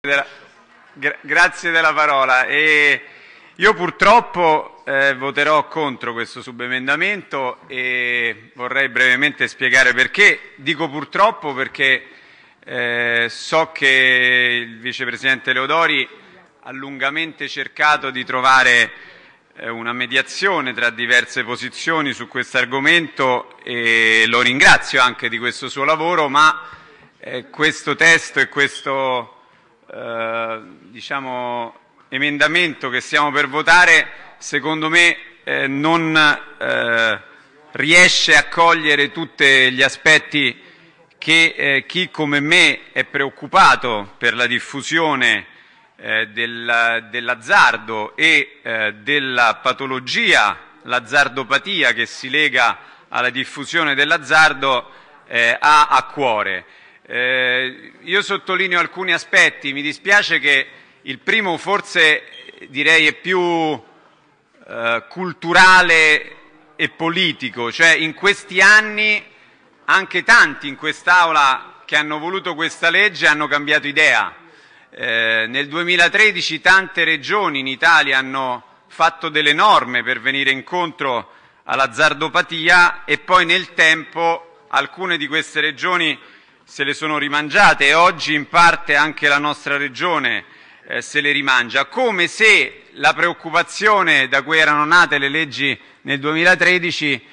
Della, gra, grazie della parola. E io purtroppo eh, voterò contro questo subemendamento e vorrei brevemente spiegare perché. Dico purtroppo perché eh, so che il vicepresidente Leodori ha lungamente cercato di trovare eh, una mediazione tra diverse posizioni su questo argomento e lo ringrazio anche di questo suo lavoro, ma eh, questo testo e questo eh, diciamo, emendamento che stiamo per votare, secondo me, eh, non eh, riesce a cogliere tutti gli aspetti che eh, chi come me è preoccupato per la diffusione eh, del, dell'azzardo e eh, della patologia, l'azzardopatia che si lega alla diffusione dell'azzardo, ha a cuore. Eh, io sottolineo alcuni aspetti, mi dispiace che il primo forse direi è più eh, culturale e politico, cioè in questi anni anche tanti in quest'Aula che hanno voluto questa legge hanno cambiato idea. Eh, nel 2013 tante regioni in Italia hanno fatto delle norme per venire incontro all'azzardopatia e poi nel tempo alcune di queste regioni se le sono rimangiate e oggi in parte anche la nostra regione eh, se le rimangia, come se la preoccupazione da cui erano nate le leggi nel 2013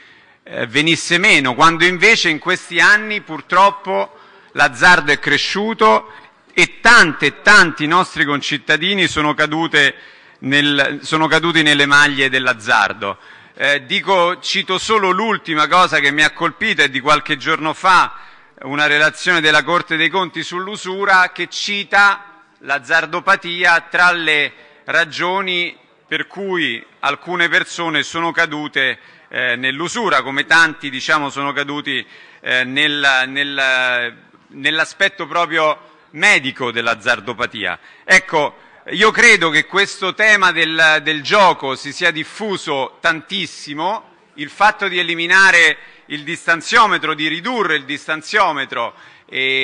eh, venisse meno, quando invece in questi anni purtroppo l'azzardo è cresciuto e tante e tanti nostri concittadini sono, cadute nel, sono caduti nelle maglie dell'azzardo. Eh, dico, cito solo l'ultima cosa che mi ha colpito è di qualche giorno fa una relazione della Corte dei Conti sull'usura che cita l'azzardopatia tra le ragioni per cui alcune persone sono cadute eh, nell'usura, come tanti diciamo, sono caduti eh, nel, nel, nell'aspetto proprio medico dell'azzardopatia. Ecco, io credo che questo tema del, del gioco si sia diffuso tantissimo il fatto di eliminare il distanziometro, di ridurre il distanziometro,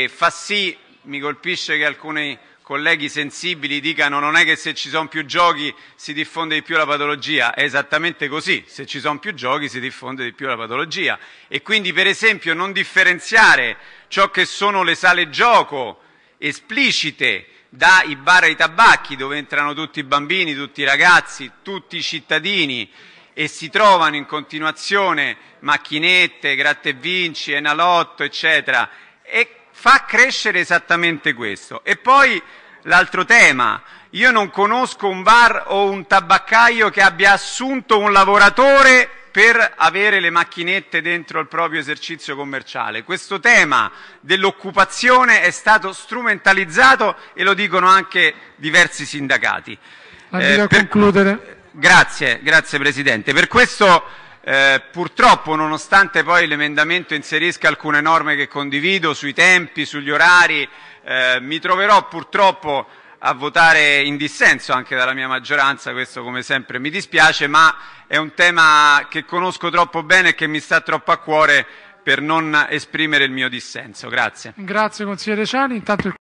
fa sì, mi colpisce che alcuni colleghi sensibili dicano non è che se ci sono più giochi si diffonde di più la patologia, è esattamente così, se ci sono più giochi si diffonde di più la patologia e quindi per esempio non differenziare ciò che sono le sale gioco esplicite dai bar ai tabacchi dove entrano tutti i bambini, tutti i ragazzi, tutti i cittadini e si trovano in continuazione macchinette, gratte vinci, enalotto, eccetera, e fa crescere esattamente questo. E poi l'altro tema, io non conosco un bar o un tabaccaio che abbia assunto un lavoratore per avere le macchinette dentro il proprio esercizio commerciale. Questo tema dell'occupazione è stato strumentalizzato e lo dicono anche diversi sindacati. Eh, per concludere. Grazie, grazie Presidente. Per questo eh, purtroppo, nonostante poi l'emendamento inserisca alcune norme che condivido sui tempi, sugli orari, eh, mi troverò purtroppo a votare in dissenso anche dalla mia maggioranza, questo come sempre mi dispiace, ma è un tema che conosco troppo bene e che mi sta troppo a cuore per non esprimere il mio dissenso. Grazie. Grazie consigliere Ciani. Intanto...